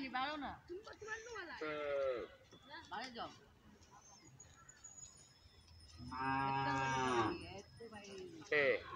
này thì báo đâu à? nè ờ. báo hết rồi Hey.